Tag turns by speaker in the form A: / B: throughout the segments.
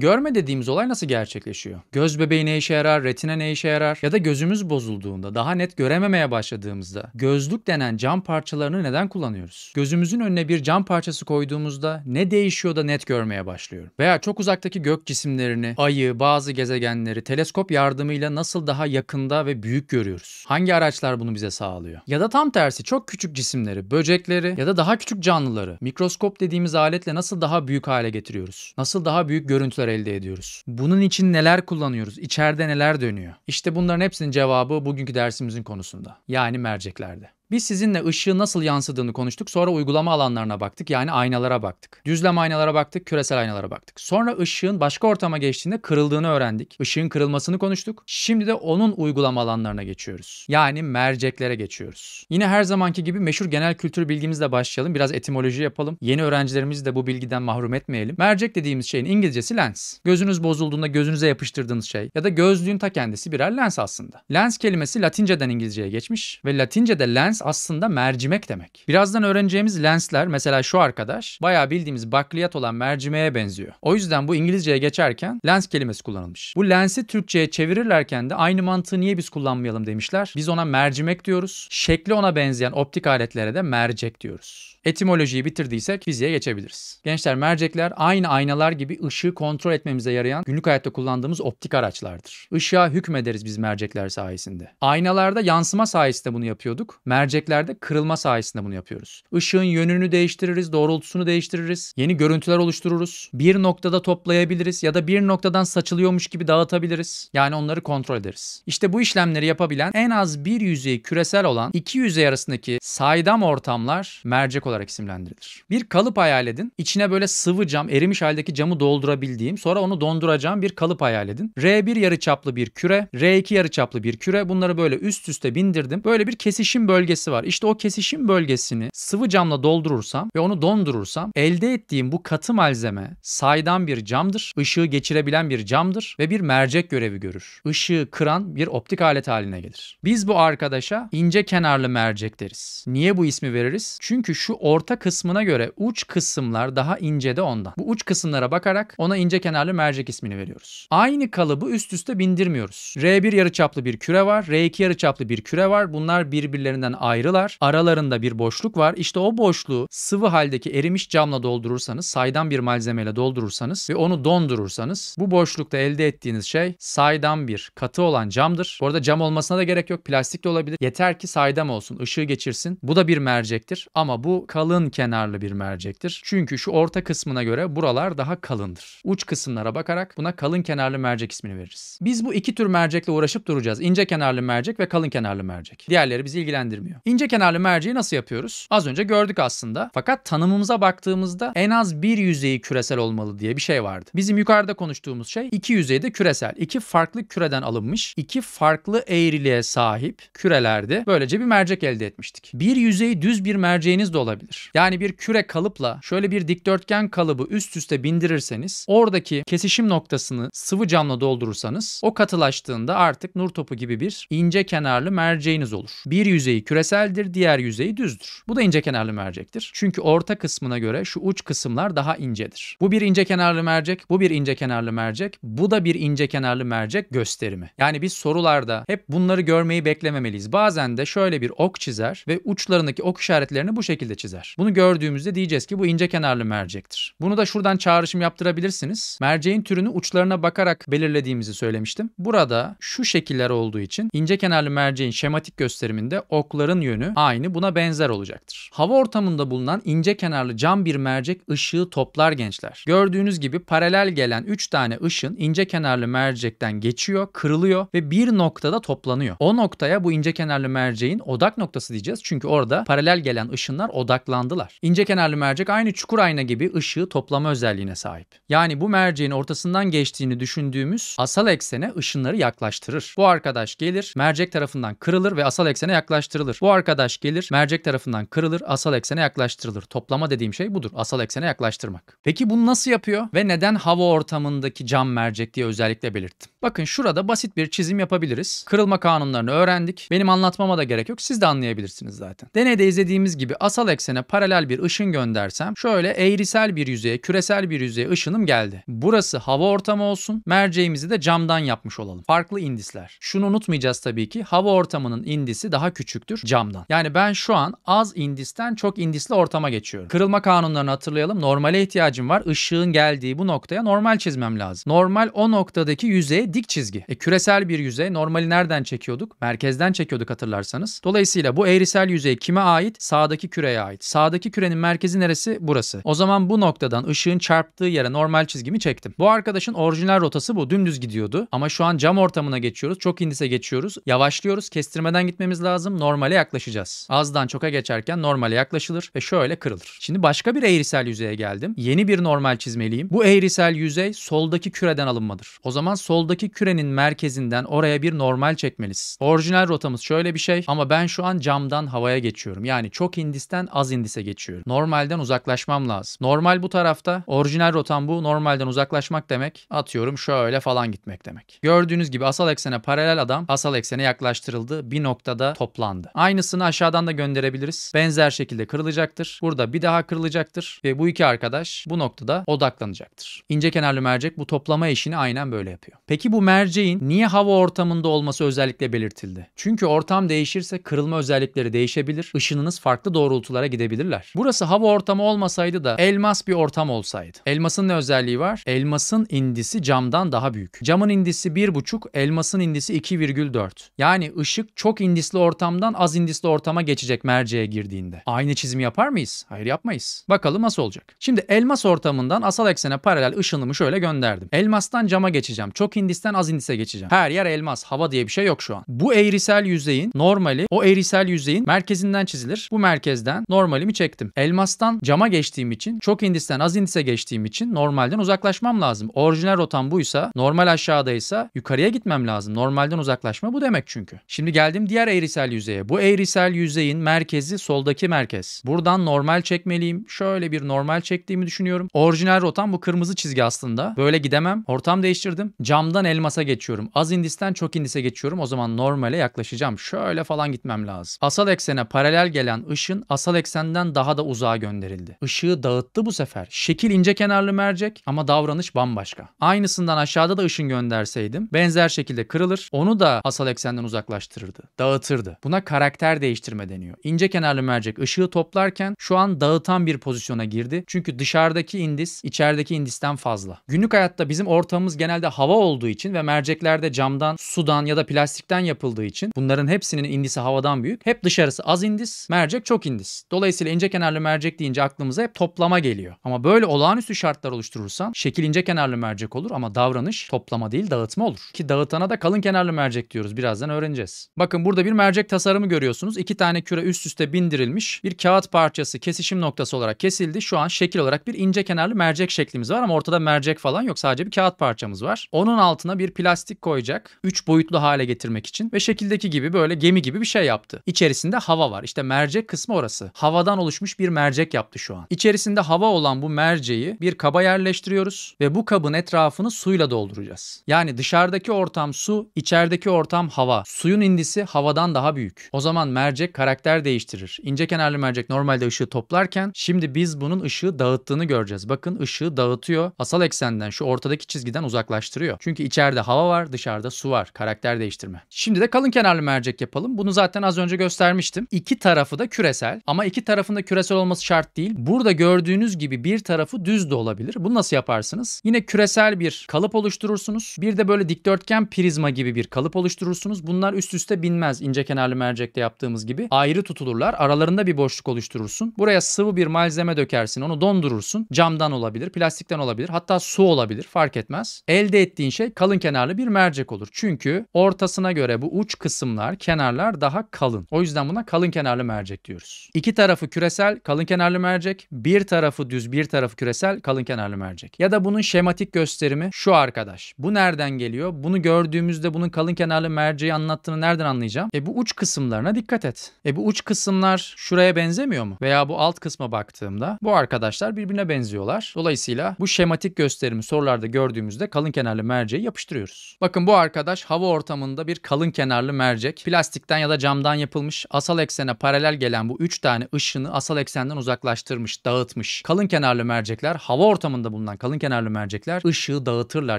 A: Görme dediğimiz olay nasıl gerçekleşiyor? Göz bebeği ne işe yarar, retina ne işe yarar ya da gözümüz bozulduğunda daha net görememeye başladığımızda gözlük denen cam parçalarını neden kullanıyoruz? Gözümüzün önüne bir cam parçası koyduğumuzda ne değişiyor da net görmeye başlıyorum? Veya çok uzaktaki gök cisimlerini, ayı, bazı gezegenleri teleskop yardımıyla nasıl daha yakında ve büyük görüyoruz? Hangi araçlar bunu bize sağlıyor? Ya da tam tersi çok küçük cisimleri, böcekleri ya da daha küçük canlıları mikroskop dediğimiz aletle nasıl daha büyük hale getiriyoruz? Nasıl daha büyük görüntüler? elde ediyoruz? Bunun için neler kullanıyoruz? İçeride neler dönüyor? İşte bunların hepsinin cevabı bugünkü dersimizin konusunda. Yani merceklerde. Biz sizinle ışığın nasıl yansıdığını konuştuk. Sonra uygulama alanlarına baktık. Yani aynalara baktık. Düzlem aynalara baktık, küresel aynalara baktık. Sonra ışığın başka ortama geçtiğinde kırıldığını öğrendik. Işığın kırılmasını konuştuk. Şimdi de onun uygulama alanlarına geçiyoruz. Yani merceklere geçiyoruz. Yine her zamanki gibi meşhur genel kültür bilgimizle başlayalım. Biraz etimoloji yapalım. Yeni öğrencilerimizi de bu bilgiden mahrum etmeyelim. Mercek dediğimiz şeyin İngilizcesi lens. Gözünüz bozulduğunda gözünüze yapıştırdığınız şey ya da gözlüğün ta kendisi birer lens aslında. Lens kelimesi Latinceden İngilizceye geçmiş ve Latincede lens aslında mercimek demek. Birazdan öğreneceğimiz lensler mesela şu arkadaş bayağı bildiğimiz bakliyat olan mercimeğe benziyor. O yüzden bu İngilizceye geçerken lens kelimesi kullanılmış. Bu lensi Türkçe'ye çevirirlerken de aynı mantığı niye biz kullanmayalım demişler. Biz ona mercimek diyoruz. Şekli ona benzeyen optik aletlere de mercek diyoruz. Etimolojiyi bitirdiysek fiziğe geçebiliriz. Gençler mercekler aynı aynalar gibi ışığı kontrol etmemize yarayan günlük hayatta kullandığımız optik araçlardır. Işığa hükmederiz biz mercekler sayesinde. Aynalarda yansıma sayesinde bunu yapıyorduk. Mercek merceklerde kırılma sayesinde bunu yapıyoruz. Işığın yönünü değiştiririz, doğrultusunu değiştiririz, yeni görüntüler oluştururuz. Bir noktada toplayabiliriz ya da bir noktadan saçılıyormuş gibi dağıtabiliriz. Yani onları kontrol ederiz. İşte bu işlemleri yapabilen en az bir yüzeyi küresel olan iki yüzey arasındaki saydam ortamlar mercek olarak isimlendirilir. Bir kalıp hayal edin. İçine böyle sıvı cam, erimiş haldeki camı doldurabildiğim, sonra onu donduracağım bir kalıp hayal edin. R1 yarıçaplı bir küre, R2 yarıçaplı bir küre. Bunları böyle üst üste bindirdim. Böyle bir kesişim bölgesi bölgesi var. İşte o kesişim bölgesini sıvı camla doldurursam ve onu dondurursam elde ettiğim bu katı malzeme saydam bir camdır, ışığı geçirebilen bir camdır ve bir mercek görevi görür. Işığı kıran bir optik alet haline gelir. Biz bu arkadaşa ince kenarlı mercek deriz. Niye bu ismi veririz? Çünkü şu orta kısmına göre uç kısımlar daha ince de ondan. Bu uç kısımlara bakarak ona ince kenarlı mercek ismini veriyoruz. Aynı kalıbı üst üste bindirmiyoruz. R1 yarıçaplı bir küre var, R2 yarıçaplı bir küre var. Bunlar birbirlerinden ayrı ayrılar. Aralarında bir boşluk var. İşte o boşluğu sıvı haldeki erimiş camla doldurursanız, saydam bir malzemeyle doldurursanız ve onu dondurursanız bu boşlukta elde ettiğiniz şey saydam bir katı olan camdır. Bu arada cam olmasına da gerek yok. Plastik de olabilir. Yeter ki saydam olsun, ışığı geçirsin. Bu da bir mercektir ama bu kalın kenarlı bir mercektir. Çünkü şu orta kısmına göre buralar daha kalındır. Uç kısımlara bakarak buna kalın kenarlı mercek ismini veririz. Biz bu iki tür mercekle uğraşıp duracağız. İnce kenarlı mercek ve kalın kenarlı mercek. Diğerleri bizi ilgilendirmiyor olmuyor. İnce kenarlı merceği nasıl yapıyoruz? Az önce gördük aslında. Fakat tanımımıza baktığımızda en az bir yüzeyi küresel olmalı diye bir şey vardı. Bizim yukarıda konuştuğumuz şey iki yüzeyde küresel. iki farklı küreden alınmış, iki farklı eğriliğe sahip kürelerde böylece bir mercek elde etmiştik. Bir yüzeyi düz bir merceğiniz de olabilir. Yani bir küre kalıpla şöyle bir dikdörtgen kalıbı üst üste bindirirseniz oradaki kesişim noktasını sıvı camla doldurursanız o katılaştığında artık nur topu gibi bir ince kenarlı merceğiniz olur. Bir yüzeyi küre küreseldir, diğer yüzeyi düzdür. Bu da ince kenarlı mercektir. Çünkü orta kısmına göre şu uç kısımlar daha incedir. Bu bir ince kenarlı mercek, bu bir ince kenarlı mercek, bu da bir ince kenarlı mercek gösterimi. Yani biz sorularda hep bunları görmeyi beklememeliyiz. Bazen de şöyle bir ok çizer ve uçlarındaki ok işaretlerini bu şekilde çizer. Bunu gördüğümüzde diyeceğiz ki bu ince kenarlı mercektir. Bunu da şuradan çağrışım yaptırabilirsiniz. Merceğin türünü uçlarına bakarak belirlediğimizi söylemiştim. Burada şu şekiller olduğu için ince kenarlı merceğin şematik gösteriminde okları ışıkların yönü aynı buna benzer olacaktır. Hava ortamında bulunan ince kenarlı cam bir mercek ışığı toplar gençler. Gördüğünüz gibi paralel gelen 3 tane ışın ince kenarlı mercekten geçiyor, kırılıyor ve bir noktada toplanıyor. O noktaya bu ince kenarlı merceğin odak noktası diyeceğiz. Çünkü orada paralel gelen ışınlar odaklandılar. İnce kenarlı mercek aynı çukur ayna gibi ışığı toplama özelliğine sahip. Yani bu merceğin ortasından geçtiğini düşündüğümüz asal eksene ışınları yaklaştırır. Bu arkadaş gelir, mercek tarafından kırılır ve asal eksene yaklaştırılır. Bu arkadaş gelir mercek tarafından kırılır asal eksene yaklaştırılır. Toplama dediğim şey budur. Asal eksene yaklaştırmak. Peki bunu nasıl yapıyor ve neden hava ortamındaki cam mercek diye özellikle belirttim? Bakın şurada basit bir çizim yapabiliriz. Kırılma kanunlarını öğrendik. Benim anlatmama da gerek yok. Siz de anlayabilirsiniz zaten. Deneyde izlediğimiz gibi asal eksene paralel bir ışın göndersem şöyle eğrisel bir yüzeye, küresel bir yüzeye ışınım geldi. Burası hava ortamı olsun. Merceğimizi de camdan yapmış olalım. Farklı indisler. Şunu unutmayacağız tabii ki. Hava ortamının indisi daha küçüktür camdan. Yani ben şu an az indisten çok indisli ortama geçiyorum. Kırılma kanunlarını hatırlayalım. Normale ihtiyacım var. Işığın geldiği bu noktaya normal çizmem lazım. Normal o noktadaki yüzeye dik çizgi. E, küresel bir yüzey. Normali nereden çekiyorduk? Merkezden çekiyorduk hatırlarsanız. Dolayısıyla bu eğrisel yüzey kime ait? Sağdaki küreye ait. Sağdaki kürenin merkezi neresi? Burası. O zaman bu noktadan ışığın çarptığı yere normal çizgimi çektim. Bu arkadaşın orijinal rotası bu. Dümdüz gidiyordu. Ama şu an cam ortamına geçiyoruz. Çok indise geçiyoruz. Yavaşlıyoruz. Kestirmeden gitmemiz lazım. Normale yaklaşacağız. Azdan çoka geçerken normale yaklaşılır ve şöyle kırılır. Şimdi başka bir eğrisel yüzeye geldim. Yeni bir normal çizmeliyim. Bu eğrisel yüzey soldaki küreden alınmadır. O zaman soldaki kürenin merkezinden oraya bir normal çekmelisin. Orijinal rotamız şöyle bir şey ama ben şu an camdan havaya geçiyorum. Yani çok indisten az indise geçiyorum. Normalden uzaklaşmam lazım. Normal bu tarafta, orijinal rotam bu. Normalden uzaklaşmak demek atıyorum şöyle falan gitmek demek. Gördüğünüz gibi asal eksene paralel adam asal eksene yaklaştırıldı. Bir noktada toplandı. Aynı Aynısını aşağıdan da gönderebiliriz. Benzer şekilde kırılacaktır. Burada bir daha kırılacaktır ve bu iki arkadaş bu noktada odaklanacaktır. İnce kenarlı mercek bu toplama işini aynen böyle yapıyor. Peki bu merceğin niye hava ortamında olması özellikle belirtildi? Çünkü ortam değişirse kırılma özellikleri değişebilir. Işınınız farklı doğrultulara gidebilirler. Burası hava ortamı olmasaydı da elmas bir ortam olsaydı. Elmasın ne özelliği var? Elmasın indisi camdan daha büyük. Camın indisi 1,5, elmasın indisi 2,4. Yani ışık çok indisli ortamdan az indisli ortama geçecek merceğe girdiğinde. Aynı çizimi yapar mıyız? Hayır yapmayız. Bakalım nasıl olacak? Şimdi elmas ortamından asal eksene paralel ışınımı şöyle gönderdim. Elmastan cama geçeceğim. Çok indisten az indise geçeceğim. Her yer elmas. Hava diye bir şey yok şu an. Bu eğrisel yüzeyin normali o eğrisel yüzeyin merkezinden çizilir. Bu merkezden normalimi çektim. Elmastan cama geçtiğim için çok indisten az indise geçtiğim için normalden uzaklaşmam lazım. Orijinal rotam buysa normal aşağıdaysa yukarıya gitmem lazım. Normalden uzaklaşma bu demek çünkü. Şimdi geldim diğer eğrisel yüzeye. Bu bu eğrisel yüzeyin merkezi soldaki merkez. Buradan normal çekmeliyim. Şöyle bir normal çektiğimi düşünüyorum. Orijinal rotam bu kırmızı çizgi aslında. Böyle gidemem. Ortam değiştirdim. Camdan elmasa geçiyorum. Az indisten çok indise geçiyorum. O zaman normale yaklaşacağım. Şöyle falan gitmem lazım. Asal eksene paralel gelen ışın asal eksenden daha da uzağa gönderildi. Işığı dağıttı bu sefer. Şekil ince kenarlı mercek ama davranış bambaşka. Aynısından aşağıda da ışın gönderseydim benzer şekilde kırılır. Onu da asal eksenden uzaklaştırırdı. Dağıtırdı. Buna karakter karakter değiştirme deniyor. İnce kenarlı mercek ışığı toplarken şu an dağıtan bir pozisyona girdi. Çünkü dışarıdaki indis içerideki indisten fazla. Günlük hayatta bizim ortamımız genelde hava olduğu için ve merceklerde camdan, sudan ya da plastikten yapıldığı için bunların hepsinin indisi havadan büyük. Hep dışarısı az indis, mercek çok indis. Dolayısıyla ince kenarlı mercek deyince aklımıza hep toplama geliyor. Ama böyle olağanüstü şartlar oluşturursan şekil ince kenarlı mercek olur ama davranış toplama değil dağıtma olur. Ki dağıtana da kalın kenarlı mercek diyoruz. Birazdan öğreneceğiz. Bakın burada bir mercek tasarımı görüyoruz görüyorsunuz. İki tane küre üst üste bindirilmiş. Bir kağıt parçası kesişim noktası olarak kesildi. Şu an şekil olarak bir ince kenarlı mercek şeklimiz var ama ortada mercek falan yok. Sadece bir kağıt parçamız var. Onun altına bir plastik koyacak. Üç boyutlu hale getirmek için ve şekildeki gibi böyle gemi gibi bir şey yaptı. İçerisinde hava var. İşte mercek kısmı orası. Havadan oluşmuş bir mercek yaptı şu an. İçerisinde hava olan bu merceği bir kaba yerleştiriyoruz ve bu kabın etrafını suyla dolduracağız. Yani dışarıdaki ortam su, içerideki ortam hava. Suyun indisi havadan daha büyük. O zaman zaman mercek karakter değiştirir. İnce kenarlı mercek normalde ışığı toplarken şimdi biz bunun ışığı dağıttığını göreceğiz. Bakın ışığı dağıtıyor. Asal eksenden şu ortadaki çizgiden uzaklaştırıyor. Çünkü içeride hava var dışarıda su var. Karakter değiştirme. Şimdi de kalın kenarlı mercek yapalım. Bunu zaten az önce göstermiştim. İki tarafı da küresel ama iki tarafında küresel olması şart değil. Burada gördüğünüz gibi bir tarafı düz de olabilir. Bunu nasıl yaparsınız? Yine küresel bir kalıp oluşturursunuz. Bir de böyle dikdörtgen prizma gibi bir kalıp oluşturursunuz. Bunlar üst üste binmez ince kenarlı mercekte yaptığımız gibi ayrı tutulurlar. Aralarında bir boşluk oluşturursun. Buraya sıvı bir malzeme dökersin. Onu dondurursun. Camdan olabilir, plastikten olabilir. Hatta su olabilir. Fark etmez. Elde ettiğin şey kalın kenarlı bir mercek olur. Çünkü ortasına göre bu uç kısımlar, kenarlar daha kalın. O yüzden buna kalın kenarlı mercek diyoruz. İki tarafı küresel kalın kenarlı mercek. Bir tarafı düz, bir tarafı küresel kalın kenarlı mercek. Ya da bunun şematik gösterimi şu arkadaş. Bu nereden geliyor? Bunu gördüğümüzde bunun kalın kenarlı merceği anlattığını nereden anlayacağım? E bu uç kısımlarına kısımlarına dikkat et. E bu uç kısımlar şuraya benzemiyor mu? Veya bu alt kısma baktığımda bu arkadaşlar birbirine benziyorlar. Dolayısıyla bu şematik gösterimi sorularda gördüğümüzde kalın kenarlı merceği yapıştırıyoruz. Bakın bu arkadaş hava ortamında bir kalın kenarlı mercek. Plastikten ya da camdan yapılmış asal eksene paralel gelen bu 3 tane ışını asal eksenden uzaklaştırmış, dağıtmış. Kalın kenarlı mercekler hava ortamında bulunan kalın kenarlı mercekler ışığı dağıtırlar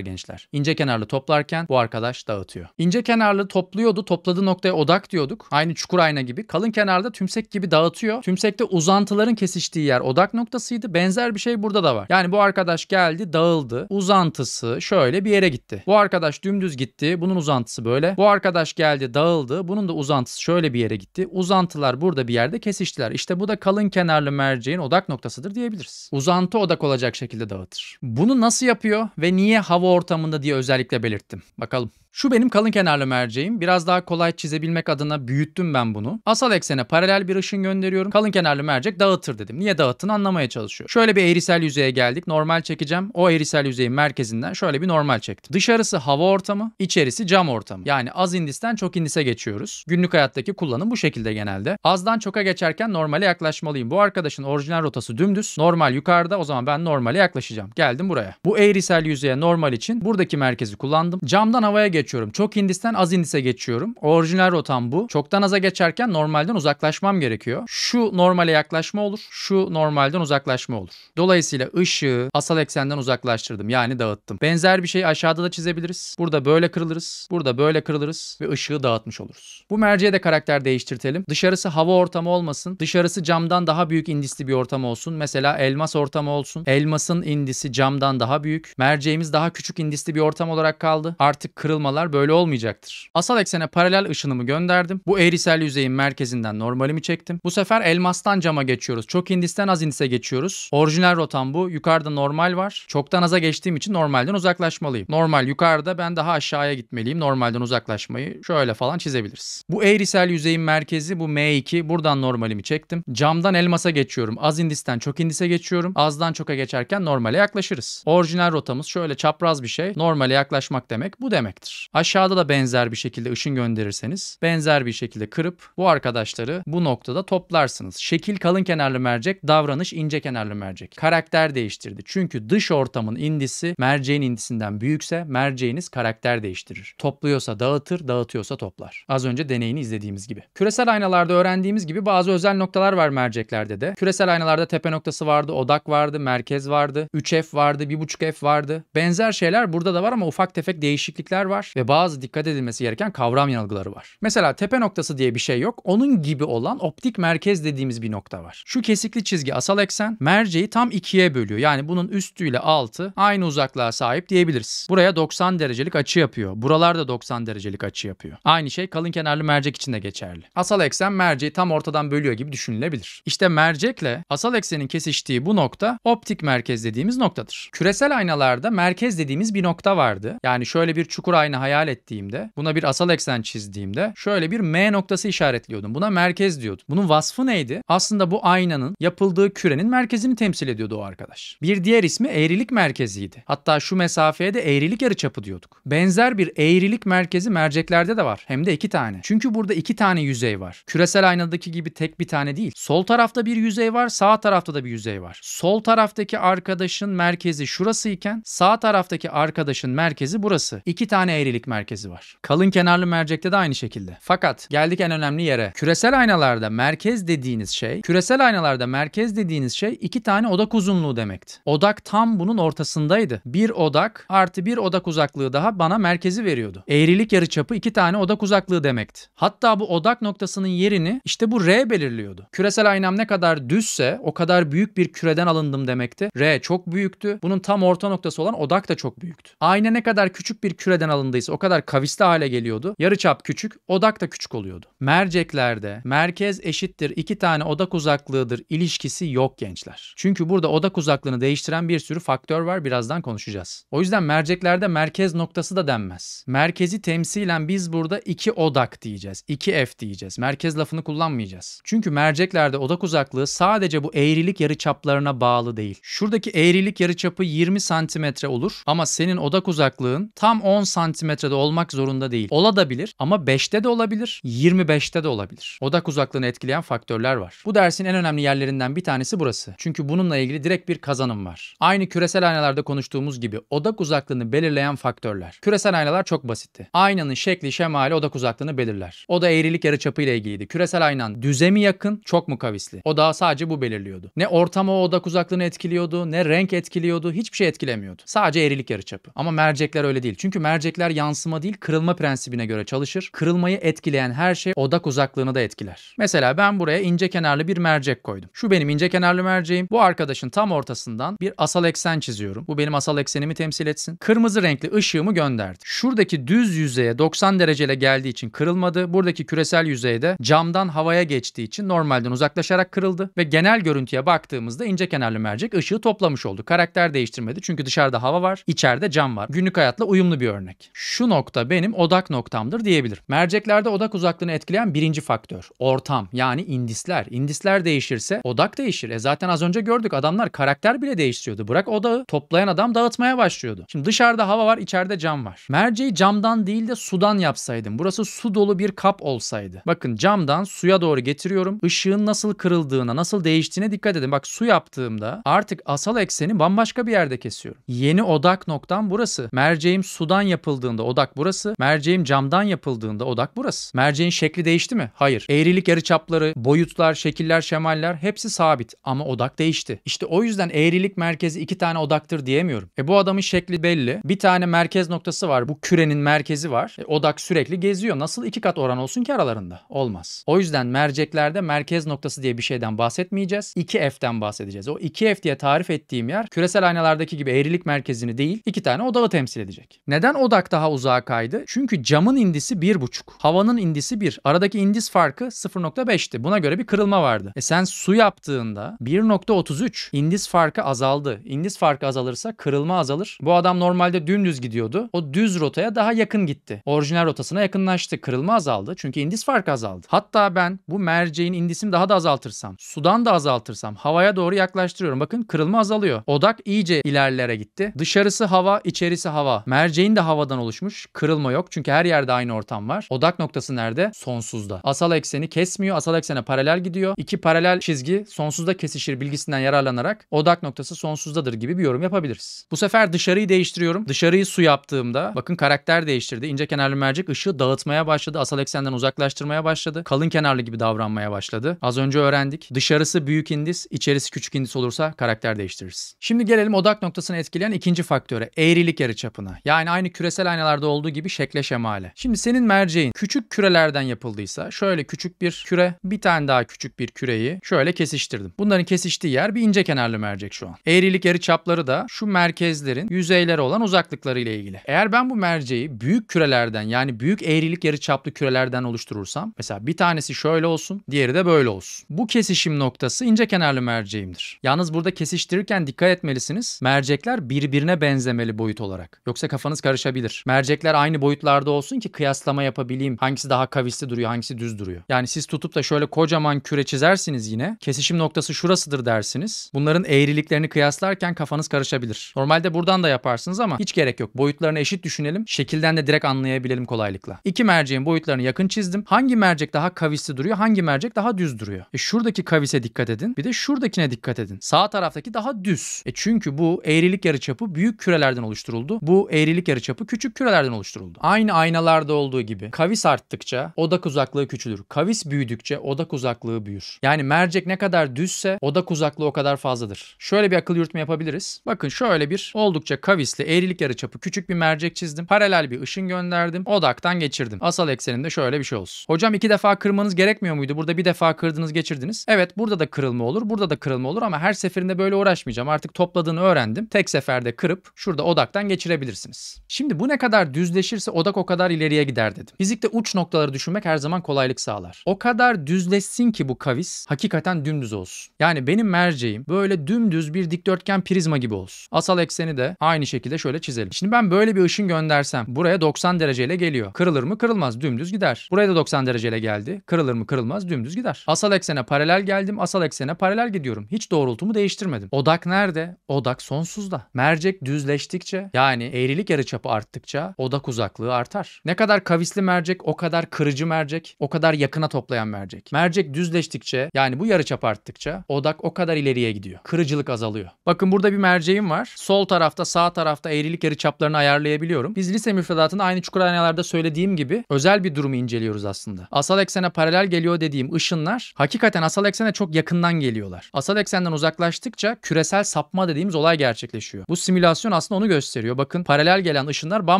A: gençler. İnce kenarlı toplarken bu arkadaş dağıtıyor. İnce kenarlı topluyordu, topladığı noktaya odak diyorduk. Aynı çukur ayna gibi. Kalın kenarda tümsek gibi dağıtıyor. Tümsekte uzantıların kesiştiği yer odak noktasıydı. Benzer bir şey burada da var. Yani bu arkadaş geldi dağıldı. Uzantısı şöyle bir yere gitti. Bu arkadaş dümdüz gitti. Bunun uzantısı böyle. Bu arkadaş geldi dağıldı. Bunun da uzantısı şöyle bir yere gitti. Uzantılar burada bir yerde kesiştiler. İşte bu da kalın kenarlı merceğin odak noktasıdır diyebiliriz. Uzantı odak olacak şekilde dağıtır. Bunu nasıl yapıyor ve niye hava ortamında diye özellikle belirttim. Bakalım. Şu benim kalın kenarlı merceğim. Biraz daha kolay çizebilmek adına büyüttüm ben bunu. Asal eksene paralel bir ışın gönderiyorum. Kalın kenarlı mercek dağıtır dedim. Niye dağıttın anlamaya çalışıyor. Şöyle bir eğrisel yüzeye geldik. Normal çekeceğim. O eğrisel yüzeyin merkezinden şöyle bir normal çektim. Dışarısı hava ortamı, içerisi cam ortamı. Yani az indisten çok indise geçiyoruz. Günlük hayattaki kullanım bu şekilde genelde. Azdan çoka geçerken normale yaklaşmalıyım. Bu arkadaşın orijinal rotası dümdüz. Normal yukarıda o zaman ben normale yaklaşacağım. Geldim buraya. Bu eğrisel yüzeye normal için buradaki merkezi kullandım. Camdan havaya geç geçiyorum. Çok indisten az indise geçiyorum. Orijinal rotam bu. Çoktan aza geçerken normalden uzaklaşmam gerekiyor. Şu normale yaklaşma olur. Şu normalden uzaklaşma olur. Dolayısıyla ışığı asal eksenden uzaklaştırdım. Yani dağıttım. Benzer bir şey aşağıda da çizebiliriz. Burada böyle kırılırız. Burada böyle kırılırız ve ışığı dağıtmış oluruz. Bu merceğe de karakter değiştirtelim. Dışarısı hava ortamı olmasın. Dışarısı camdan daha büyük indisli bir ortam olsun. Mesela elmas ortamı olsun. Elmasın indisi camdan daha büyük. Merceğimiz daha küçük indisli bir ortam olarak kaldı. Artık kırılmadan uygulamalar böyle olmayacaktır. Asal eksene paralel ışınımı gönderdim. Bu eğrisel yüzeyin merkezinden normalimi çektim. Bu sefer elmastan cama geçiyoruz. Çok indisten az indise geçiyoruz. Orijinal rotam bu. Yukarıda normal var. Çoktan aza geçtiğim için normalden uzaklaşmalıyım. Normal yukarıda ben daha aşağıya gitmeliyim. Normalden uzaklaşmayı şöyle falan çizebiliriz. Bu eğrisel yüzeyin merkezi bu M2. Buradan normalimi çektim. Camdan elmasa geçiyorum. Az indisten çok indise geçiyorum. Azdan çoka geçerken normale yaklaşırız. Orijinal rotamız şöyle çapraz bir şey. Normale yaklaşmak demek bu demektir. Aşağıda da benzer bir şekilde ışın gönderirseniz benzer bir şekilde kırıp bu arkadaşları bu noktada toplarsınız. Şekil kalın kenarlı mercek, davranış ince kenarlı mercek. Karakter değiştirdi. Çünkü dış ortamın indisi merceğin indisinden büyükse merceğiniz karakter değiştirir. Topluyorsa dağıtır, dağıtıyorsa toplar. Az önce deneyini izlediğimiz gibi. Küresel aynalarda öğrendiğimiz gibi bazı özel noktalar var merceklerde de. Küresel aynalarda tepe noktası vardı, odak vardı, merkez vardı, 3F vardı, 1.5F vardı. Benzer şeyler burada da var ama ufak tefek değişiklikler var ve bazı dikkat edilmesi gereken kavram yanılgıları var. Mesela tepe noktası diye bir şey yok. Onun gibi olan optik merkez dediğimiz bir nokta var. Şu kesikli çizgi asal eksen merceği tam ikiye bölüyor. Yani bunun üstüyle altı aynı uzaklığa sahip diyebiliriz. Buraya 90 derecelik açı yapıyor. Buralarda 90 derecelik açı yapıyor. Aynı şey kalın kenarlı mercek için de geçerli. Asal eksen merceği tam ortadan bölüyor gibi düşünülebilir. İşte mercekle asal eksenin kesiştiği bu nokta optik merkez dediğimiz noktadır. Küresel aynalarda merkez dediğimiz bir nokta vardı. Yani şöyle bir çukur ayna hayal ettiğimde, buna bir asal eksen çizdiğimde şöyle bir M noktası işaretliyordum. Buna merkez diyordum. Bunun vasfı neydi? Aslında bu aynanın yapıldığı kürenin merkezini temsil ediyordu o arkadaş. Bir diğer ismi eğrilik merkeziydi. Hatta şu mesafeye de eğrilik yarıçapı diyorduk. Benzer bir eğrilik merkezi merceklerde de var. Hem de iki tane. Çünkü burada iki tane yüzey var. Küresel aynadaki gibi tek bir tane değil. Sol tarafta bir yüzey var, sağ tarafta da bir yüzey var. Sol taraftaki arkadaşın merkezi şurası iken sağ taraftaki arkadaşın merkezi burası. İki tane eğrilik eğrilik merkezi var. Kalın kenarlı mercekte de aynı şekilde. Fakat geldik en önemli yere. Küresel aynalarda merkez dediğiniz şey, küresel aynalarda merkez dediğiniz şey iki tane odak uzunluğu demekti. Odak tam bunun ortasındaydı. Bir odak artı bir odak uzaklığı daha bana merkezi veriyordu. Eğrilik yarıçapı iki tane odak uzaklığı demekti. Hatta bu odak noktasının yerini işte bu R belirliyordu. Küresel aynam ne kadar düzse o kadar büyük bir küreden alındım demekti. R çok büyüktü. Bunun tam orta noktası olan odak da çok büyüktü. Ayna ne kadar küçük bir küreden alındı neredeyse o kadar kavisli hale geliyordu. Yarıçap küçük, odak da küçük oluyordu. Merceklerde merkez eşittir iki tane odak uzaklığıdır ilişkisi yok gençler. Çünkü burada odak uzaklığını değiştiren bir sürü faktör var birazdan konuşacağız. O yüzden merceklerde merkez noktası da denmez. Merkezi temsilen biz burada iki odak diyeceğiz. iki F diyeceğiz. Merkez lafını kullanmayacağız. Çünkü merceklerde odak uzaklığı sadece bu eğrilik yarıçaplarına bağlı değil. Şuradaki eğrilik yarıçapı 20 santimetre olur ama senin odak uzaklığın tam 10 santimetre santimetrede olmak zorunda değil. Ola da bilir ama 5'te de olabilir, 25'te de olabilir. Odak uzaklığını etkileyen faktörler var. Bu dersin en önemli yerlerinden bir tanesi burası. Çünkü bununla ilgili direkt bir kazanım var. Aynı küresel aynalarda konuştuğumuz gibi odak uzaklığını belirleyen faktörler. Küresel aynalar çok basitti. Aynanın şekli, şemali odak uzaklığını belirler. O da eğrilik yarıçapı ile ilgiliydi. Küresel aynan düze mi yakın, çok mu kavisli? O da sadece bu belirliyordu. Ne ortama o odak uzaklığını etkiliyordu, ne renk etkiliyordu, hiçbir şey etkilemiyordu. Sadece eğrilik yarıçapı. Ama mercekler öyle değil. Çünkü mercekler değer yansıma değil kırılma prensibine göre çalışır. Kırılmayı etkileyen her şey odak uzaklığını da etkiler. Mesela ben buraya ince kenarlı bir mercek koydum. Şu benim ince kenarlı merceğim. Bu arkadaşın tam ortasından bir asal eksen çiziyorum. Bu benim asal eksenimi temsil etsin. Kırmızı renkli ışığımı gönderdi. Şuradaki düz yüzeye 90 dereceyle geldiği için kırılmadı. Buradaki küresel yüzeyde camdan havaya geçtiği için normalden uzaklaşarak kırıldı ve genel görüntüye baktığımızda ince kenarlı mercek ışığı toplamış oldu. Karakter değiştirmedi çünkü dışarıda hava var, içeride cam var. Günlük hayatla uyumlu bir örnek şu nokta benim odak noktamdır diyebilir. Merceklerde odak uzaklığını etkileyen birinci faktör ortam yani indisler. İndisler değişirse odak değişir. E zaten az önce gördük adamlar karakter bile değişiyordu. Bırak odağı toplayan adam dağıtmaya başlıyordu. Şimdi dışarıda hava var içeride cam var. Merceği camdan değil de sudan yapsaydım. Burası su dolu bir kap olsaydı. Bakın camdan suya doğru getiriyorum. Işığın nasıl kırıldığına nasıl değiştiğine dikkat edin. Bak su yaptığımda artık asal ekseni bambaşka bir yerde kesiyorum. Yeni odak noktam burası. Merceğim sudan yapıldığı yapıldığında odak burası. Merceğim camdan yapıldığında odak burası. Merceğin şekli değişti mi? Hayır. Eğrilik yarıçapları, boyutlar, şekiller, şemaller hepsi sabit ama odak değişti. İşte o yüzden eğrilik merkezi iki tane odaktır diyemiyorum. E bu adamın şekli belli. Bir tane merkez noktası var. Bu kürenin merkezi var. E, odak sürekli geziyor. Nasıl iki kat oran olsun ki aralarında? Olmaz. O yüzden merceklerde merkez noktası diye bir şeyden bahsetmeyeceğiz. 2F'den bahsedeceğiz. O 2F diye tarif ettiğim yer küresel aynalardaki gibi eğrilik merkezini değil iki tane odağı temsil edecek. Neden odakta daha uzağa kaydı. Çünkü camın indisi 1,5. Havanın indisi 1. Aradaki indis farkı 0.5'ti. Buna göre bir kırılma vardı. E sen su yaptığında 1.33 indis farkı azaldı. İndis farkı azalırsa kırılma azalır. Bu adam normalde dümdüz gidiyordu. O düz rotaya daha yakın gitti. Orijinal rotasına yakınlaştı. Kırılma azaldı. Çünkü indis farkı azaldı. Hatta ben bu merceğin indisini daha da azaltırsam, sudan da azaltırsam, havaya doğru yaklaştırıyorum. Bakın kırılma azalıyor. Odak iyice ilerlere gitti. Dışarısı hava, içerisi hava. Merceğin de havadan oluşuyor oluşmuş. Kırılma yok çünkü her yerde aynı ortam var. Odak noktası nerede? Sonsuzda. Asal ekseni kesmiyor. Asal eksene paralel gidiyor. İki paralel çizgi sonsuzda kesişir bilgisinden yararlanarak odak noktası sonsuzdadır gibi bir yorum yapabiliriz. Bu sefer dışarıyı değiştiriyorum. Dışarıyı su yaptığımda bakın karakter değiştirdi. İnce kenarlı mercek ışığı dağıtmaya başladı. Asal eksenden uzaklaştırmaya başladı. Kalın kenarlı gibi davranmaya başladı. Az önce öğrendik. Dışarısı büyük indis, içerisi küçük indis olursa karakter değiştiririz. Şimdi gelelim odak noktasını etkileyen ikinci faktöre. Eğrilik yarıçapına. Yani aynı küresel aynı kampanyalarda olduğu gibi şekle şemale. Şimdi senin merceğin küçük kürelerden yapıldıysa şöyle küçük bir küre, bir tane daha küçük bir küreyi şöyle kesiştirdim. Bunların kesiştiği yer bir ince kenarlı mercek şu an. Eğrilik yarı çapları da şu merkezlerin yüzeylere olan uzaklıkları ile ilgili. Eğer ben bu merceği büyük kürelerden yani büyük eğrilik yarı çaplı kürelerden oluşturursam mesela bir tanesi şöyle olsun, diğeri de böyle olsun. Bu kesişim noktası ince kenarlı merceğimdir. Yalnız burada kesiştirirken dikkat etmelisiniz. Mercekler birbirine benzemeli boyut olarak. Yoksa kafanız karışabilir. Mercekler aynı boyutlarda olsun ki kıyaslama yapabileyim. Hangisi daha kavisli duruyor, hangisi düz duruyor. Yani siz tutup da şöyle kocaman küre çizersiniz yine. Kesişim noktası şurasıdır dersiniz. Bunların eğriliklerini kıyaslarken kafanız karışabilir. Normalde buradan da yaparsınız ama hiç gerek yok. Boyutlarını eşit düşünelim. Şekilden de direkt anlayabilelim kolaylıkla. İki merceğin boyutlarını yakın çizdim. Hangi mercek daha kavisli duruyor, hangi mercek daha düz duruyor? E şuradaki kavise dikkat edin. Bir de şuradakine dikkat edin. Sağ taraftaki daha düz. E çünkü bu eğrilik yarıçapı büyük kürelerden oluşturuldu. Bu eğrilik yarıçapı küçük küçük kürelerden oluşturuldu. Aynı aynalarda olduğu gibi kavis arttıkça odak uzaklığı küçülür. Kavis büyüdükçe odak uzaklığı büyür. Yani mercek ne kadar düzse odak uzaklığı o kadar fazladır. Şöyle bir akıl yürütme yapabiliriz. Bakın şöyle bir oldukça kavisli eğrilik yarıçapı küçük bir mercek çizdim. Paralel bir ışın gönderdim. Odaktan geçirdim. Asal ekseninde şöyle bir şey olsun. Hocam iki defa kırmanız gerekmiyor muydu? Burada bir defa kırdınız geçirdiniz. Evet burada da kırılma olur. Burada da kırılma olur ama her seferinde böyle uğraşmayacağım. Artık topladığını öğrendim. Tek seferde kırıp şurada odaktan geçirebilirsiniz. Şimdi bu ne kadar düzleşirse odak o kadar ileriye gider dedim. Fizikte uç noktaları düşünmek her zaman kolaylık sağlar. O kadar düzleşsin ki bu kavis hakikaten dümdüz olsun. Yani benim merceğim böyle dümdüz bir dikdörtgen prizma gibi olsun. Asal ekseni de aynı şekilde şöyle çizelim. Şimdi ben böyle bir ışın göndersem buraya 90 dereceyle geliyor. Kırılır mı? Kırılmaz. Dümdüz gider. Buraya da 90 dereceyle geldi. Kırılır mı? Kırılmaz. Dümdüz gider. Asal eksene paralel geldim. Asal eksene paralel gidiyorum. Hiç doğrultumu değiştirmedim. Odak nerede? Odak sonsuzda. Mercek düzleştikçe yani eğrilik yarıçapı arttıkça arttıkça odak uzaklığı artar. Ne kadar kavisli mercek o kadar kırıcı mercek, o kadar yakına toplayan mercek. Mercek düzleştikçe yani bu yarıçap arttıkça odak o kadar ileriye gidiyor. Kırıcılık azalıyor. Bakın burada bir merceğim var. Sol tarafta sağ tarafta eğrilik yarıçaplarını ayarlayabiliyorum. Biz lise müfredatında aynı çukur aynalarda söylediğim gibi özel bir durumu inceliyoruz aslında. Asal eksene paralel geliyor dediğim ışınlar hakikaten asal eksene çok yakından geliyorlar. Asal eksenden uzaklaştıkça küresel sapma dediğimiz olay gerçekleşiyor. Bu simülasyon aslında onu gösteriyor. Bakın paralel gelen ışınlar bam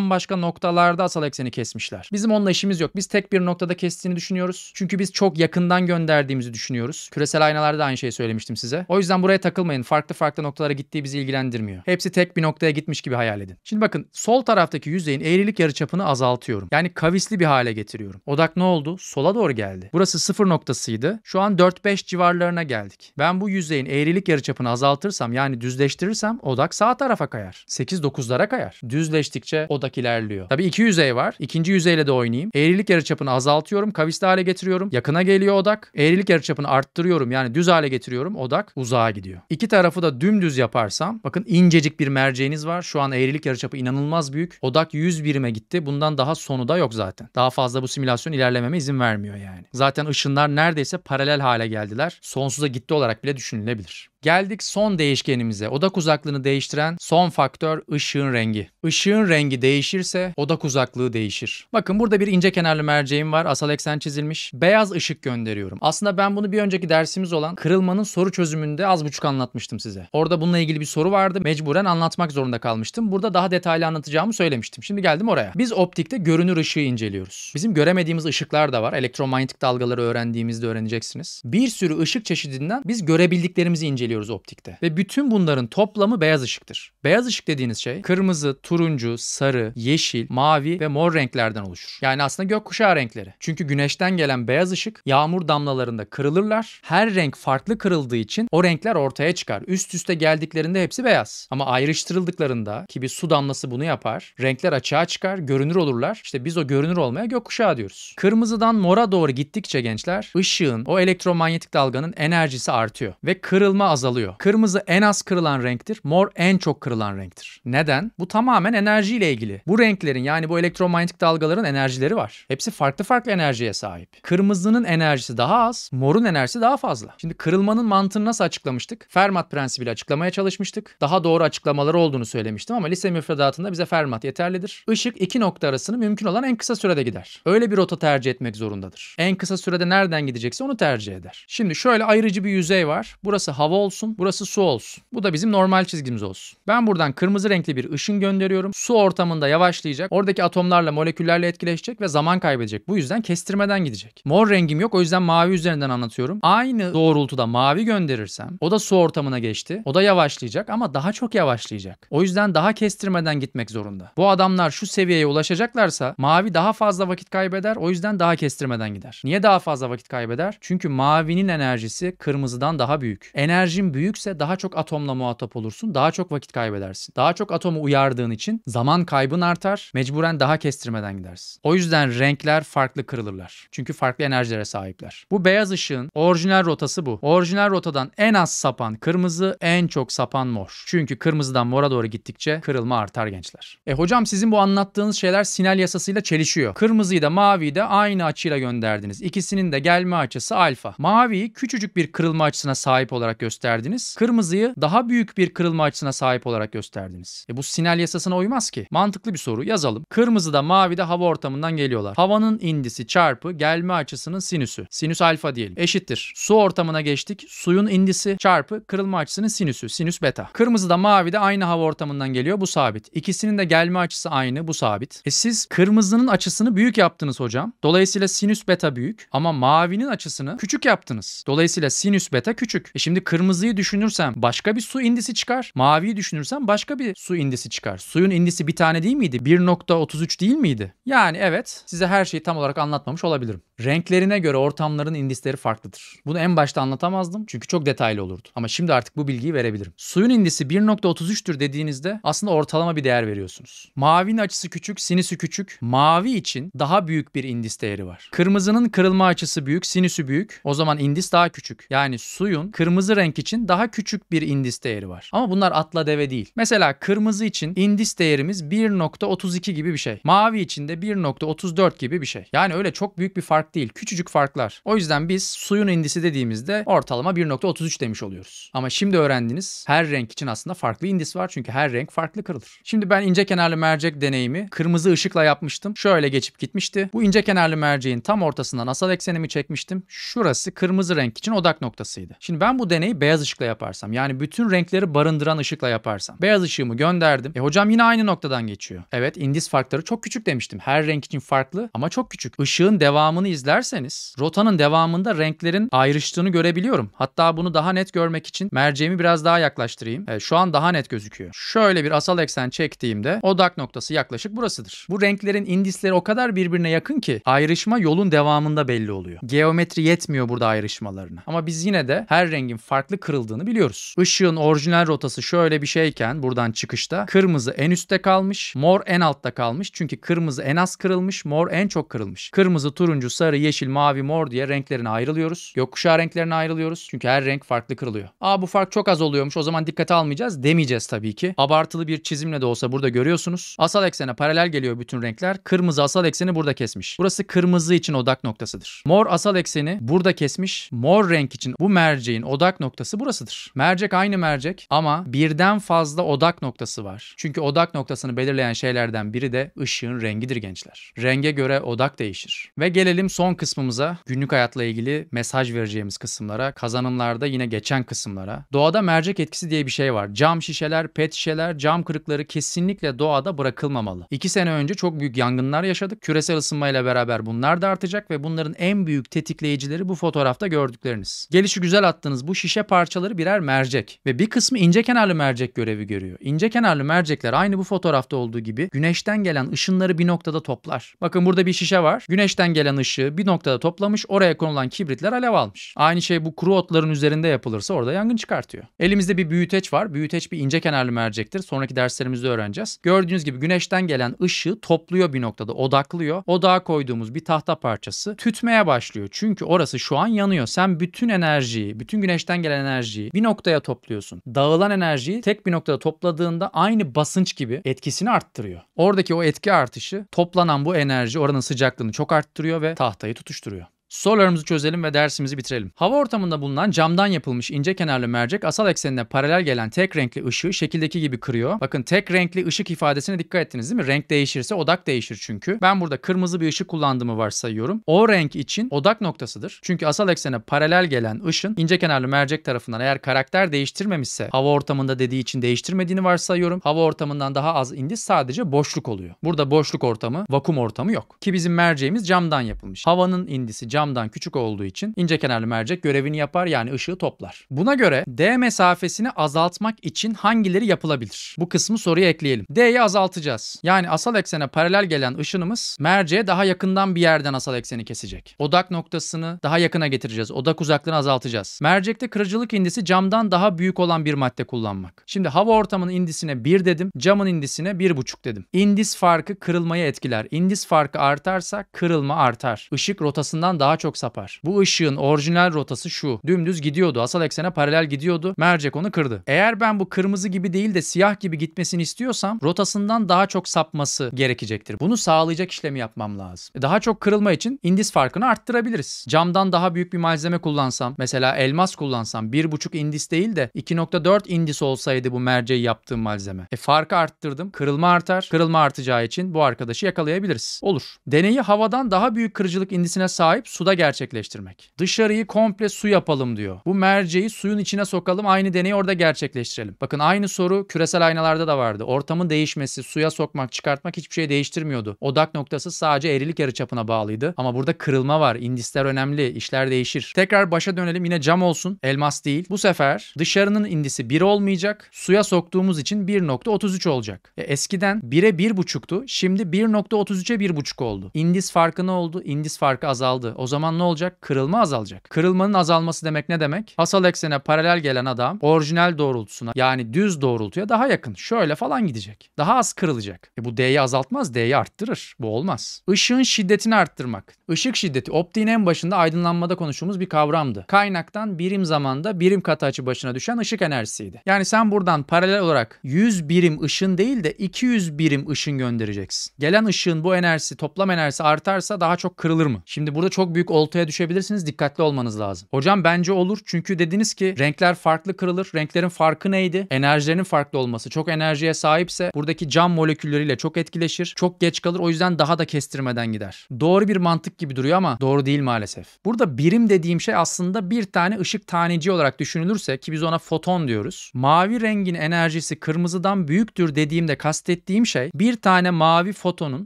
A: bambaşka noktalarda asal ekseni kesmişler. Bizim onunla işimiz yok. Biz tek bir noktada kestiğini düşünüyoruz. Çünkü biz çok yakından gönderdiğimizi düşünüyoruz. Küresel aynalarda da aynı şeyi söylemiştim size. O yüzden buraya takılmayın. Farklı farklı noktalara gittiği bizi ilgilendirmiyor. Hepsi tek bir noktaya gitmiş gibi hayal edin. Şimdi bakın sol taraftaki yüzeyin eğrilik yarıçapını azaltıyorum. Yani kavisli bir hale getiriyorum. Odak ne oldu? Sola doğru geldi. Burası sıfır noktasıydı. Şu an 4-5 civarlarına geldik. Ben bu yüzeyin eğrilik yarıçapını azaltırsam yani düzleştirirsem odak sağ tarafa kayar. 8-9'lara kayar. Düzleştikçe odak olarak ilerliyor. Tabii iki yüzey var. İkinci yüzeyle de oynayayım. Eğrilik yarıçapını azaltıyorum. Kavisli hale getiriyorum. Yakına geliyor odak. Eğrilik yarıçapını arttırıyorum. Yani düz hale getiriyorum. Odak uzağa gidiyor. İki tarafı da dümdüz yaparsam bakın incecik bir merceğiniz var. Şu an eğrilik yarıçapı inanılmaz büyük. Odak 100 birime gitti. Bundan daha sonu da yok zaten. Daha fazla bu simülasyon ilerlememe izin vermiyor yani. Zaten ışınlar neredeyse paralel hale geldiler. Sonsuza gitti olarak bile düşünülebilir. Geldik son değişkenimize. Odak uzaklığını değiştiren son faktör ışığın rengi. Işığın rengi değişirse odak uzaklığı değişir. Bakın burada bir ince kenarlı merceğim var. Asal eksen çizilmiş. Beyaz ışık gönderiyorum. Aslında ben bunu bir önceki dersimiz olan kırılmanın soru çözümünde az buçuk anlatmıştım size. Orada bununla ilgili bir soru vardı. Mecburen anlatmak zorunda kalmıştım. Burada daha detaylı anlatacağımı söylemiştim. Şimdi geldim oraya. Biz optikte görünür ışığı inceliyoruz. Bizim göremediğimiz ışıklar da var. Elektromanyetik dalgaları öğrendiğimizde öğreneceksiniz. Bir sürü ışık çeşidinden biz görebildiklerimizi inceliyoruz geliyoruz optikte. Ve bütün bunların toplamı beyaz ışıktır. Beyaz ışık dediğiniz şey kırmızı, turuncu, sarı, yeşil, mavi ve mor renklerden oluşur. Yani aslında gökkuşağı renkleri. Çünkü güneşten gelen beyaz ışık yağmur damlalarında kırılırlar. Her renk farklı kırıldığı için o renkler ortaya çıkar. Üst üste geldiklerinde hepsi beyaz. Ama ayrıştırıldıklarında ki bir su damlası bunu yapar. Renkler açığa çıkar, görünür olurlar. İşte biz o görünür olmaya gökkuşağı diyoruz. Kırmızıdan mora doğru gittikçe gençler ışığın, o elektromanyetik dalganın enerjisi artıyor ve kırılma azalıyor azalıyor. Kırmızı en az kırılan renktir, mor en çok kırılan renktir. Neden? Bu tamamen enerjiyle ilgili. Bu renklerin yani bu elektromanyetik dalgaların enerjileri var. Hepsi farklı farklı enerjiye sahip. Kırmızının enerjisi daha az, morun enerjisi daha fazla. Şimdi kırılmanın mantığını nasıl açıklamıştık? Fermat prensibiyle açıklamaya çalışmıştık. Daha doğru açıklamaları olduğunu söylemiştim ama lise müfredatında bize Fermat yeterlidir. Işık iki nokta arasını mümkün olan en kısa sürede gider. Öyle bir rota tercih etmek zorundadır. En kısa sürede nereden gidecekse onu tercih eder. Şimdi şöyle ayrıcı bir yüzey var. Burası hava olsun, burası su olsun. Bu da bizim normal çizgimiz olsun. Ben buradan kırmızı renkli bir ışın gönderiyorum. Su ortamında yavaşlayacak. Oradaki atomlarla, moleküllerle etkileşecek ve zaman kaybedecek. Bu yüzden kestirmeden gidecek. Mor rengim yok o yüzden mavi üzerinden anlatıyorum. Aynı doğrultuda mavi gönderirsem o da su ortamına geçti. O da yavaşlayacak ama daha çok yavaşlayacak. O yüzden daha kestirmeden gitmek zorunda. Bu adamlar şu seviyeye ulaşacaklarsa mavi daha fazla vakit kaybeder. O yüzden daha kestirmeden gider. Niye daha fazla vakit kaybeder? Çünkü mavinin enerjisi kırmızıdan daha büyük. Enerji enerjin büyükse daha çok atomla muhatap olursun, daha çok vakit kaybedersin. Daha çok atomu uyardığın için zaman kaybın artar, mecburen daha kestirmeden gidersin. O yüzden renkler farklı kırılırlar. Çünkü farklı enerjilere sahipler. Bu beyaz ışığın orijinal rotası bu. Orijinal rotadan en az sapan kırmızı, en çok sapan mor. Çünkü kırmızıdan mora doğru gittikçe kırılma artar gençler. E hocam sizin bu anlattığınız şeyler sinal yasasıyla çelişiyor. Kırmızıyı da maviyi de aynı açıyla gönderdiniz. İkisinin de gelme açısı alfa. Maviyi küçücük bir kırılma açısına sahip olarak göster gösterdiniz. Kırmızıyı daha büyük bir kırılma açısına sahip olarak gösterdiniz. E bu sinyal yasasına uymaz ki. Mantıklı bir soru yazalım. Kırmızı da mavi de hava ortamından geliyorlar. Havanın indisi çarpı gelme açısının sinüsü. Sinüs alfa diyelim. Eşittir. Su ortamına geçtik. Suyun indisi çarpı kırılma açısının sinüsü. Sinüs beta. Kırmızı da mavi de aynı hava ortamından geliyor. Bu sabit. İkisinin de gelme açısı aynı. Bu sabit. E siz kırmızının açısını büyük yaptınız hocam. Dolayısıyla sinüs beta büyük ama mavinin açısını küçük yaptınız. Dolayısıyla sinüs beta küçük. E şimdi kırmızı Kırmızıyı düşünürsem başka bir su indisi çıkar. Maviyi düşünürsem başka bir su indisi çıkar. Suyun indisi bir tane değil miydi? 1.33 değil miydi? Yani evet size her şeyi tam olarak anlatmamış olabilirim. Renklerine göre ortamların indisleri farklıdır. Bunu en başta anlatamazdım çünkü çok detaylı olurdu. Ama şimdi artık bu bilgiyi verebilirim. Suyun indisi 1.33'tür dediğinizde aslında ortalama bir değer veriyorsunuz. Mavinin açısı küçük, sinüsü küçük. Mavi için daha büyük bir indis değeri var. Kırmızının kırılma açısı büyük, sinüsü büyük. O zaman indis daha küçük. Yani suyun kırmızı renk için daha küçük bir indis değeri var. Ama bunlar atla deve değil. Mesela kırmızı için indis değerimiz 1.32 gibi bir şey. Mavi için de 1.34 gibi bir şey. Yani öyle çok büyük bir fark değil. Küçücük farklar. O yüzden biz suyun indisi dediğimizde ortalama 1.33 demiş oluyoruz. Ama şimdi öğrendiniz her renk için aslında farklı indis var. Çünkü her renk farklı kırılır. Şimdi ben ince kenarlı mercek deneyimi kırmızı ışıkla yapmıştım. Şöyle geçip gitmişti. Bu ince kenarlı merceğin tam ortasından asal eksenimi çekmiştim. Şurası kırmızı renk için odak noktasıydı. Şimdi ben bu deneyi beyaz beyaz ışıkla yaparsam yani bütün renkleri barındıran ışıkla yaparsam beyaz ışığımı gönderdim. E hocam yine aynı noktadan geçiyor. Evet indis farkları çok küçük demiştim. Her renk için farklı ama çok küçük. Işığın devamını izlerseniz rotanın devamında renklerin ayrıştığını görebiliyorum. Hatta bunu daha net görmek için merceğimi biraz daha yaklaştırayım. E, şu an daha net gözüküyor. Şöyle bir asal eksen çektiğimde odak noktası yaklaşık burasıdır. Bu renklerin indisleri o kadar birbirine yakın ki ayrışma yolun devamında belli oluyor. Geometri yetmiyor burada ayrışmalarına. Ama biz yine de her rengin farklı kırıldığını biliyoruz. Işığın orijinal rotası şöyle bir şeyken buradan çıkışta kırmızı en üstte kalmış, mor en altta kalmış. Çünkü kırmızı en az kırılmış, mor en çok kırılmış. Kırmızı, turuncu, sarı, yeşil, mavi, mor diye renklerine ayrılıyoruz. Yokuşağı renklerine ayrılıyoruz. Çünkü her renk farklı kırılıyor. Aa bu fark çok az oluyormuş o zaman dikkate almayacağız demeyeceğiz tabii ki. Abartılı bir çizimle de olsa burada görüyorsunuz. Asal eksene paralel geliyor bütün renkler. Kırmızı asal ekseni burada kesmiş. Burası kırmızı için odak noktasıdır. Mor asal ekseni burada kesmiş. Mor renk için bu merceğin odak noktası noktası burasıdır. Mercek aynı mercek ama birden fazla odak noktası var. Çünkü odak noktasını belirleyen şeylerden biri de ışığın rengidir gençler. Renge göre odak değişir. Ve gelelim son kısmımıza. Günlük hayatla ilgili mesaj vereceğimiz kısımlara, kazanımlarda yine geçen kısımlara. Doğada mercek etkisi diye bir şey var. Cam şişeler, pet şişeler, cam kırıkları kesinlikle doğada bırakılmamalı. İki sene önce çok büyük yangınlar yaşadık. Küresel ısınmayla beraber bunlar da artacak ve bunların en büyük tetikleyicileri bu fotoğrafta gördükleriniz. Gelişi güzel attığınız bu şişe parçaları parçaları birer mercek ve bir kısmı ince kenarlı mercek görevi görüyor. İnce kenarlı mercekler aynı bu fotoğrafta olduğu gibi güneşten gelen ışınları bir noktada toplar. Bakın burada bir şişe var. Güneşten gelen ışığı bir noktada toplamış, oraya konulan kibritler alev almış. Aynı şey bu kuru otların üzerinde yapılırsa orada yangın çıkartıyor. Elimizde bir büyüteç var. Büyüteç bir ince kenarlı mercektir. Sonraki derslerimizde öğreneceğiz. Gördüğünüz gibi güneşten gelen ışığı topluyor bir noktada, odaklıyor. Odağa koyduğumuz bir tahta parçası tütmeye başlıyor. Çünkü orası şu an yanıyor. Sen bütün enerjiyi, bütün güneşten gelen enerjiyi enerjiyi bir noktaya topluyorsun. Dağılan enerjiyi tek bir noktada topladığında aynı basınç gibi etkisini arttırıyor. Oradaki o etki artışı toplanan bu enerji oranın sıcaklığını çok arttırıyor ve tahtayı tutuşturuyor. Sorularımızı çözelim ve dersimizi bitirelim. Hava ortamında bulunan camdan yapılmış ince kenarlı mercek asal eksenine paralel gelen tek renkli ışığı şekildeki gibi kırıyor. Bakın tek renkli ışık ifadesine dikkat ettiniz değil mi? Renk değişirse odak değişir çünkü. Ben burada kırmızı bir ışık kullandığımı varsayıyorum. O renk için odak noktasıdır. Çünkü asal eksene paralel gelen ışın ince kenarlı mercek tarafından eğer karakter değiştirmemişse hava ortamında dediği için değiştirmediğini varsayıyorum. Hava ortamından daha az indi sadece boşluk oluyor. Burada boşluk ortamı, vakum ortamı yok. Ki bizim merceğimiz camdan yapılmış. Havanın indisi cam camdan küçük olduğu için ince kenarlı mercek görevini yapar yani ışığı toplar. Buna göre D mesafesini azaltmak için hangileri yapılabilir? Bu kısmı soruya ekleyelim. D'yi azaltacağız. Yani asal eksene paralel gelen ışınımız merceğe daha yakından bir yerden asal ekseni kesecek. Odak noktasını daha yakına getireceğiz. Odak uzaklığını azaltacağız. Mercekte kırıcılık indisi camdan daha büyük olan bir madde kullanmak. Şimdi hava ortamının indisine 1 dedim. Camın indisine 1,5 dedim. İndis farkı kırılmayı etkiler. İndis farkı artarsa kırılma artar. Işık rotasından daha daha çok sapar. Bu ışığın orijinal rotası şu. Dümdüz gidiyordu. Asal eksene paralel gidiyordu. Mercek onu kırdı. Eğer ben bu kırmızı gibi değil de siyah gibi gitmesini istiyorsam rotasından daha çok sapması gerekecektir. Bunu sağlayacak işlemi yapmam lazım. E, daha çok kırılma için indis farkını arttırabiliriz. Camdan daha büyük bir malzeme kullansam, mesela elmas kullansam 1.5 indis değil de 2.4 indis olsaydı bu merceği yaptığım malzeme. E farkı arttırdım. Kırılma artar. Kırılma artacağı için bu arkadaşı yakalayabiliriz. Olur. Deneyi havadan daha büyük kırıcılık indisine sahip suda gerçekleştirmek. Dışarıyı komple su yapalım diyor. Bu merceği suyun içine sokalım aynı deneyi orada gerçekleştirelim. Bakın aynı soru küresel aynalarda da vardı. Ortamın değişmesi, suya sokmak, çıkartmak hiçbir şey değiştirmiyordu. Odak noktası sadece erilik yarıçapına bağlıydı. Ama burada kırılma var. İndisler önemli. İşler değişir. Tekrar başa dönelim. Yine cam olsun. Elmas değil. Bu sefer dışarının indisi 1 olmayacak. Suya soktuğumuz için 1.33 olacak. E, eskiden 1'e 1.5'tu. Şimdi 1.33'e 1.5 oldu. İndis farkı ne oldu? İndis farkı azaldı. O zaman ne olacak? Kırılma azalacak. Kırılmanın azalması demek ne demek? Hasal eksene paralel gelen adam orijinal doğrultusuna yani düz doğrultuya daha yakın. Şöyle falan gidecek. Daha az kırılacak. E bu D'yi azaltmaz, D'yi arttırır. Bu olmaz. Işığın şiddetini arttırmak. Işık şiddeti optiğin en başında aydınlanmada konuştuğumuz bir kavramdı. Kaynaktan birim zamanda birim kat açı başına düşen ışık enerjisiydi. Yani sen buradan paralel olarak 100 birim ışın değil de 200 birim ışın göndereceksin. Gelen ışığın bu enerjisi, toplam enerjisi artarsa daha çok kırılır mı? Şimdi burada çok büyük oltaya düşebilirsiniz. Dikkatli olmanız lazım. Hocam bence olur. Çünkü dediniz ki renkler farklı kırılır. Renklerin farkı neydi? Enerjilerinin farklı olması. Çok enerjiye sahipse buradaki cam molekülleriyle çok etkileşir. Çok geç kalır. O yüzden daha da kestirmeden gider. Doğru bir mantık gibi duruyor ama doğru değil maalesef. Burada birim dediğim şey aslında bir tane ışık taneci olarak düşünülürse ki biz ona foton diyoruz. Mavi rengin enerjisi kırmızıdan büyüktür dediğimde kastettiğim şey bir tane mavi fotonun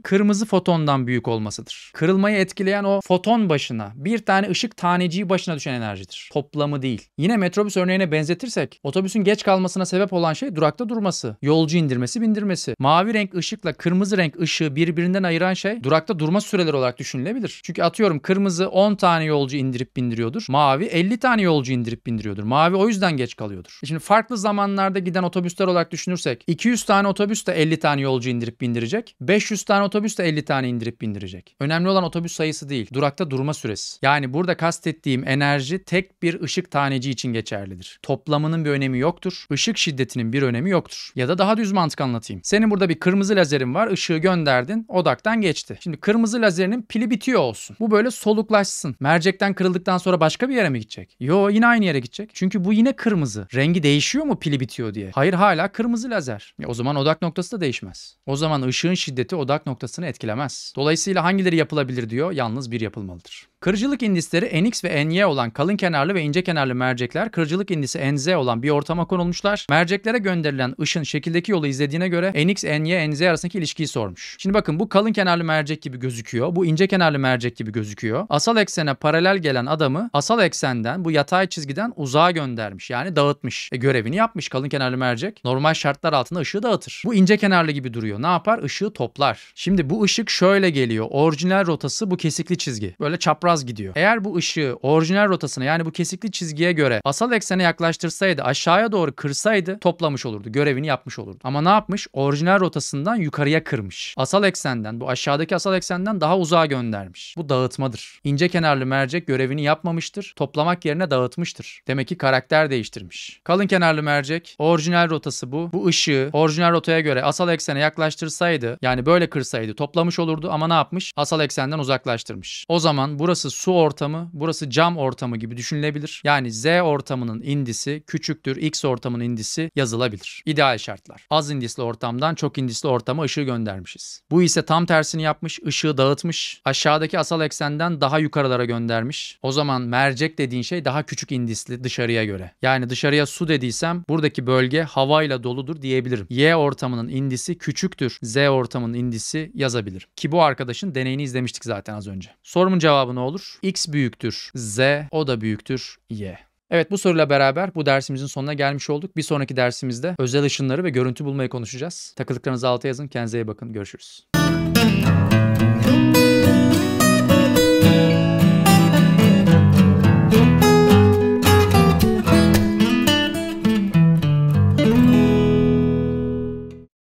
A: kırmızı fotondan büyük olmasıdır. Kırılmayı etkileyen o foton başına bir tane ışık taneciği başına düşen enerjidir. Toplamı değil. Yine metrobüs örneğine benzetirsek otobüsün geç kalmasına sebep olan şey durakta durması. Yolcu indirmesi bindirmesi. Mavi renk ışıkla kırmızı renk ışığı birbirinden ayıran şey durakta durma süreleri olarak düşünülebilir. Çünkü atıyorum kırmızı 10 tane yolcu indirip bindiriyordur. Mavi 50 tane yolcu indirip bindiriyordur. Mavi o yüzden geç kalıyordur. E şimdi farklı zamanlarda giden otobüsler olarak düşünürsek 200 tane otobüs de 50 tane yolcu indirip bindirecek. 500 tane otobüs de 50 tane indirip bindirecek. Önemli olan otobüs sayısı değil. Durakta durma ışınlanma süresi. Yani burada kastettiğim enerji tek bir ışık taneci için geçerlidir. Toplamının bir önemi yoktur. Işık şiddetinin bir önemi yoktur. Ya da daha düz mantık anlatayım. Senin burada bir kırmızı lazerin var. ışığı gönderdin. Odaktan geçti. Şimdi kırmızı lazerinin pili bitiyor olsun. Bu böyle soluklaşsın. Mercekten kırıldıktan sonra başka bir yere mi gidecek? Yo yine aynı yere gidecek. Çünkü bu yine kırmızı. Rengi değişiyor mu pili bitiyor diye? Hayır hala kırmızı lazer. Ya e, o zaman odak noktası da değişmez. O zaman ışığın şiddeti odak noktasını etkilemez. Dolayısıyla hangileri yapılabilir diyor? Yalnız bir yapılmalıdır. much. Kırıcılık indisleri NX ve NY olan kalın kenarlı ve ince kenarlı mercekler kırıcılık indisi NZ olan bir ortama konulmuşlar. Merceklere gönderilen ışın şekildeki yolu izlediğine göre NX, NY, NZ arasındaki ilişkiyi sormuş. Şimdi bakın bu kalın kenarlı mercek gibi gözüküyor. Bu ince kenarlı mercek gibi gözüküyor. Asal eksene paralel gelen adamı asal eksenden bu yatay çizgiden uzağa göndermiş. Yani dağıtmış. E, görevini yapmış kalın kenarlı mercek. Normal şartlar altında ışığı dağıtır. Bu ince kenarlı gibi duruyor. Ne yapar? Işığı toplar. Şimdi bu ışık şöyle geliyor. Orijinal rotası bu kesikli çizgi. Böyle çapraz az gidiyor. Eğer bu ışığı orijinal rotasına yani bu kesikli çizgiye göre asal eksene yaklaştırsaydı aşağıya doğru kırsaydı toplamış olurdu. Görevini yapmış olurdu. Ama ne yapmış? Orijinal rotasından yukarıya kırmış. Asal eksenden bu aşağıdaki asal eksenden daha uzağa göndermiş. Bu dağıtmadır. İnce kenarlı mercek görevini yapmamıştır. Toplamak yerine dağıtmıştır. Demek ki karakter değiştirmiş. Kalın kenarlı mercek orijinal rotası bu. Bu ışığı orijinal rotaya göre asal eksene yaklaştırsaydı yani böyle kırsaydı toplamış olurdu ama ne yapmış? Asal eksenden uzaklaştırmış. O zaman burası Burası su ortamı, burası cam ortamı gibi düşünülebilir. Yani Z ortamının indisi küçüktür X ortamının indisi yazılabilir. İdeal şartlar. Az indisli ortamdan çok indisli ortama ışığı göndermişiz. Bu ise tam tersini yapmış, ışığı dağıtmış, aşağıdaki asal eksenden daha yukarılara göndermiş. O zaman mercek dediğin şey daha küçük indisli dışarıya göre. Yani dışarıya su dediysem buradaki bölge havayla doludur diyebilirim. Y ortamının indisi küçüktür Z ortamının indisi yazabilirim. Ki bu arkadaşın deneyini izlemiştik zaten az önce. Sorumun cevabını olur? X büyüktür Z, o da büyüktür Y. Evet bu soruyla beraber bu dersimizin sonuna gelmiş olduk. Bir sonraki dersimizde özel ışınları ve görüntü bulmayı konuşacağız. Takıldıklarınızı alta yazın. Kendinize iyi bakın. Görüşürüz.